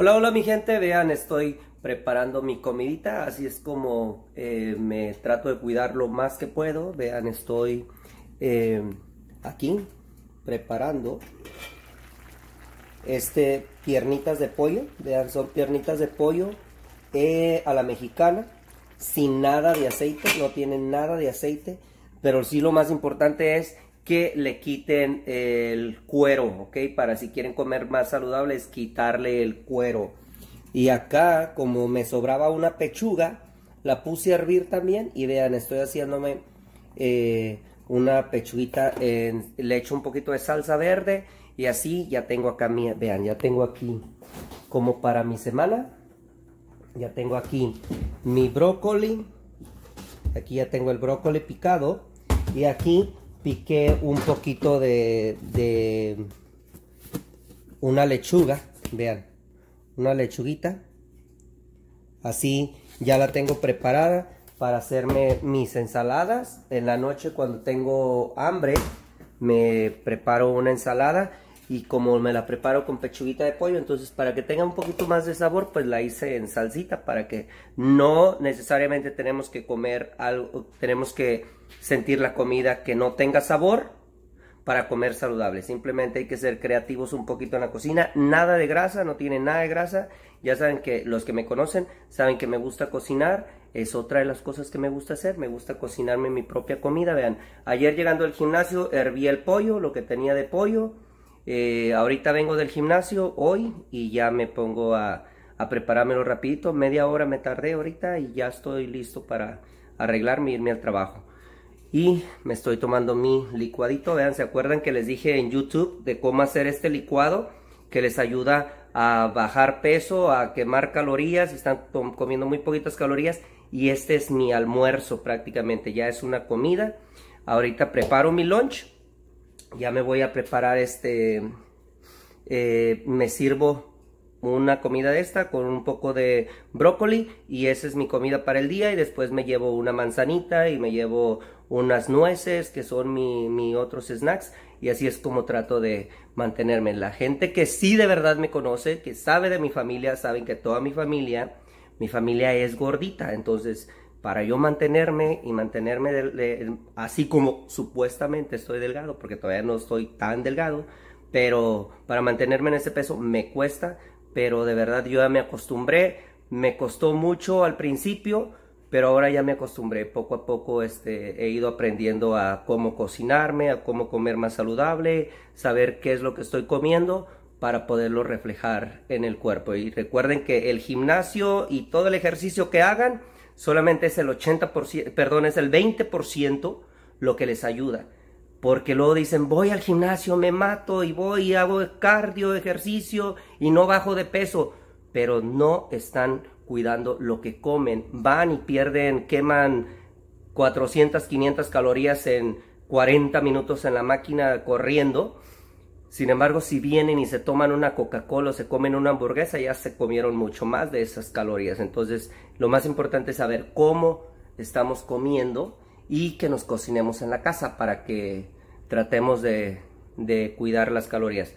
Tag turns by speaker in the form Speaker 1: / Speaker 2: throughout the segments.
Speaker 1: Hola, hola mi gente, vean, estoy preparando mi comidita, así es como eh, me trato de cuidar lo más que puedo. Vean, estoy eh, aquí preparando este piernitas de pollo, vean, son piernitas de pollo eh, a la mexicana, sin nada de aceite, no tienen nada de aceite, pero sí lo más importante es que le quiten el cuero, ¿ok? Para si quieren comer más saludable quitarle el cuero. Y acá, como me sobraba una pechuga, la puse a hervir también y vean, estoy haciéndome eh, una pechuguita, en, le echo un poquito de salsa verde y así ya tengo acá, mi, vean, ya tengo aquí como para mi semana, ya tengo aquí mi brócoli, aquí ya tengo el brócoli picado y aquí piqué un poquito de, de una lechuga, vean, una lechuguita. Así ya la tengo preparada para hacerme mis ensaladas. En la noche cuando tengo hambre me preparo una ensalada y como me la preparo con pechuguita de pollo, entonces para que tenga un poquito más de sabor, pues la hice en salsita para que no necesariamente tenemos que comer algo, tenemos que sentir la comida que no tenga sabor para comer saludable. Simplemente hay que ser creativos un poquito en la cocina, nada de grasa, no tiene nada de grasa. Ya saben que los que me conocen saben que me gusta cocinar, es otra de las cosas que me gusta hacer, me gusta cocinarme mi propia comida. Vean, ayer llegando al gimnasio herví el pollo, lo que tenía de pollo eh, ahorita vengo del gimnasio hoy y ya me pongo a, a preparármelo rapidito. Media hora me tardé ahorita y ya estoy listo para arreglarme y e irme al trabajo. Y me estoy tomando mi licuadito. Vean, ¿se acuerdan que les dije en YouTube de cómo hacer este licuado? Que les ayuda a bajar peso, a quemar calorías. Están comiendo muy poquitas calorías. Y este es mi almuerzo prácticamente. Ya es una comida. Ahorita preparo mi lunch ya me voy a preparar este eh, me sirvo una comida de esta con un poco de brócoli y esa es mi comida para el día y después me llevo una manzanita y me llevo unas nueces que son mi, mi otros snacks y así es como trato de mantenerme la gente que sí de verdad me conoce que sabe de mi familia saben que toda mi familia mi familia es gordita entonces para yo mantenerme y mantenerme así como supuestamente estoy delgado, porque todavía no estoy tan delgado, pero para mantenerme en ese peso me cuesta, pero de verdad yo ya me acostumbré, me costó mucho al principio, pero ahora ya me acostumbré, poco a poco este, he ido aprendiendo a cómo cocinarme, a cómo comer más saludable, saber qué es lo que estoy comiendo para poderlo reflejar en el cuerpo. Y recuerden que el gimnasio y todo el ejercicio que hagan, solamente es el 80%, perdón, es el 20% lo que les ayuda. Porque luego dicen, voy al gimnasio, me mato y voy y hago cardio, ejercicio y no bajo de peso. Pero no están cuidando lo que comen. Van y pierden, queman 400, 500 calorías en 40 minutos en la máquina corriendo sin embargo, si vienen y se toman una Coca-Cola o se comen una hamburguesa, ya se comieron mucho más de esas calorías. Entonces, lo más importante es saber cómo estamos comiendo y que nos cocinemos en la casa para que tratemos de, cuidar las calorías.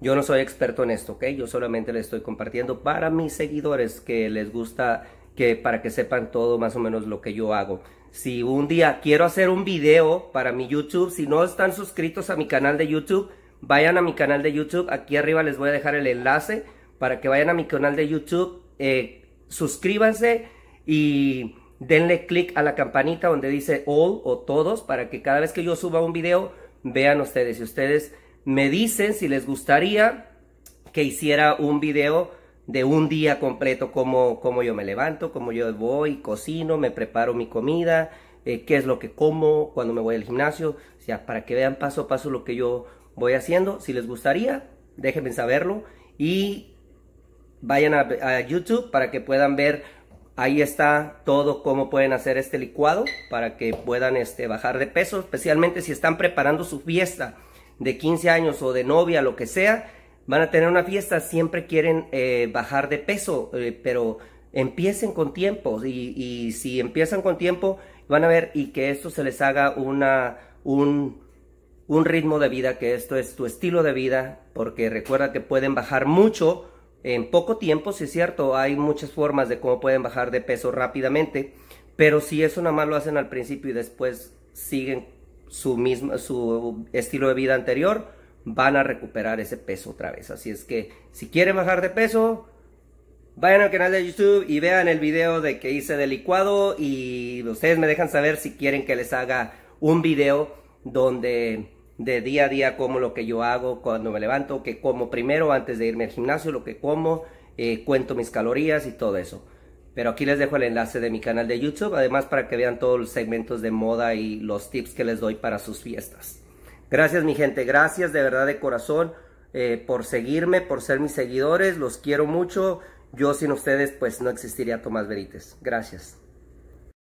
Speaker 1: Yo no soy experto en esto, ¿ok? Yo solamente le estoy compartiendo para mis seguidores que les gusta, que para que sepan todo más o menos lo que yo hago. Si un día quiero hacer un video para mi YouTube, si no están suscritos a mi canal de YouTube, vayan a mi canal de YouTube. Aquí arriba les voy a dejar el enlace para que vayan a mi canal de YouTube, eh, suscríbanse y denle click a la campanita donde dice all o todos para que cada vez que yo suba un video vean ustedes. Y ustedes me dicen si les gustaría que hiciera un video de un día completo, como, como yo me levanto, como yo voy, cocino, me preparo mi comida, eh, qué es lo que como, cuando me voy al gimnasio, o sea, para que vean paso a paso lo que yo voy haciendo. Si les gustaría, déjenme saberlo y vayan a, YouTube para que puedan ver. Ahí está todo cómo pueden hacer este licuado para que puedan este, bajar de peso, especialmente si están preparando su fiesta de 15 años o de novia, lo que sea. Van a tener una fiesta, siempre quieren eh, bajar de peso, eh, pero empiecen con tiempo y, y, si empiezan con tiempo van a ver y que esto se les haga una un un ritmo de vida, que esto es tu estilo de vida, porque recuerda que pueden bajar mucho en poco tiempo, si es cierto, hay muchas formas de cómo pueden bajar de peso rápidamente, pero si eso nada más lo hacen al principio y después siguen su, mismo su estilo de vida anterior, van a recuperar ese peso otra vez. Así es que si quieren bajar de peso, vayan al canal de YouTube y vean el video de que hice de licuado y ustedes me dejan saber si quieren que les haga un video donde de día a día como lo que yo hago cuando me levanto, que como primero antes de irme al gimnasio, lo que como, eh, cuento mis calorías y todo eso. Pero aquí les dejo el enlace de mi canal de YouTube, además para que vean todos los segmentos de moda y los tips que les doy para sus fiestas. Gracias mi gente, gracias de verdad de corazón eh, por seguirme, por ser mis seguidores, los quiero mucho. Yo sin ustedes pues no existiría Tomás Verites. Gracias.